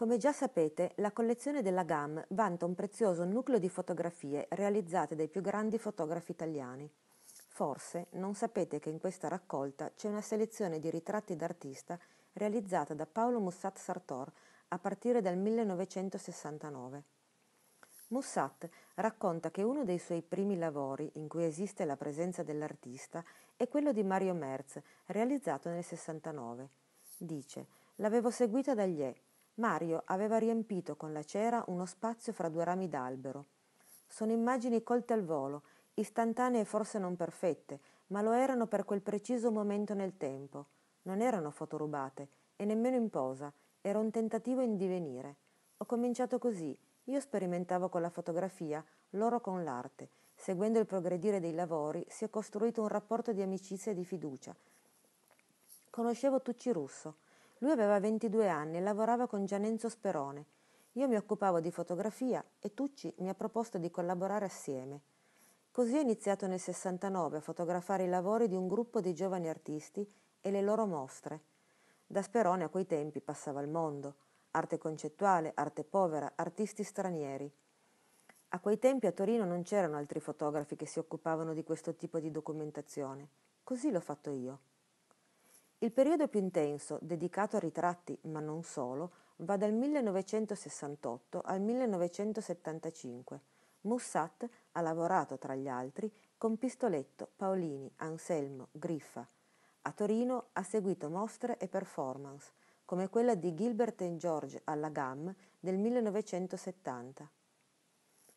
Come già sapete, la collezione della GAM vanta un prezioso nucleo di fotografie realizzate dai più grandi fotografi italiani. Forse non sapete che in questa raccolta c'è una selezione di ritratti d'artista realizzata da Paolo Mussat Sartor a partire dal 1969. Mussat racconta che uno dei suoi primi lavori in cui esiste la presenza dell'artista è quello di Mario Merz, realizzato nel 69. Dice: L'avevo seguita dagli E Mario aveva riempito con la cera uno spazio fra due rami d'albero. Sono immagini colte al volo, istantanee e forse non perfette, ma lo erano per quel preciso momento nel tempo. Non erano foto rubate e nemmeno in posa, era un tentativo in divenire. Ho cominciato così, io sperimentavo con la fotografia, loro con l'arte. Seguendo il progredire dei lavori si è costruito un rapporto di amicizia e di fiducia. Conoscevo Tucci Russo, lui aveva 22 anni e lavorava con Gianenzo Sperone. Io mi occupavo di fotografia e Tucci mi ha proposto di collaborare assieme. Così ho iniziato nel 69 a fotografare i lavori di un gruppo di giovani artisti e le loro mostre. Da Sperone a quei tempi passava il mondo, arte concettuale, arte povera, artisti stranieri. A quei tempi a Torino non c'erano altri fotografi che si occupavano di questo tipo di documentazione. Così l'ho fatto io. Il periodo più intenso, dedicato a ritratti, ma non solo, va dal 1968 al 1975. Mussat ha lavorato, tra gli altri, con Pistoletto, Paolini, Anselmo, Griffa. A Torino ha seguito mostre e performance, come quella di Gilbert and George alla GAM del 1970.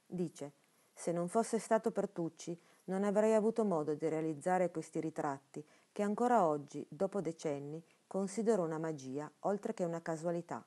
Dice, se non fosse stato per Tucci, non avrei avuto modo di realizzare questi ritratti che ancora oggi, dopo decenni, considero una magia oltre che una casualità.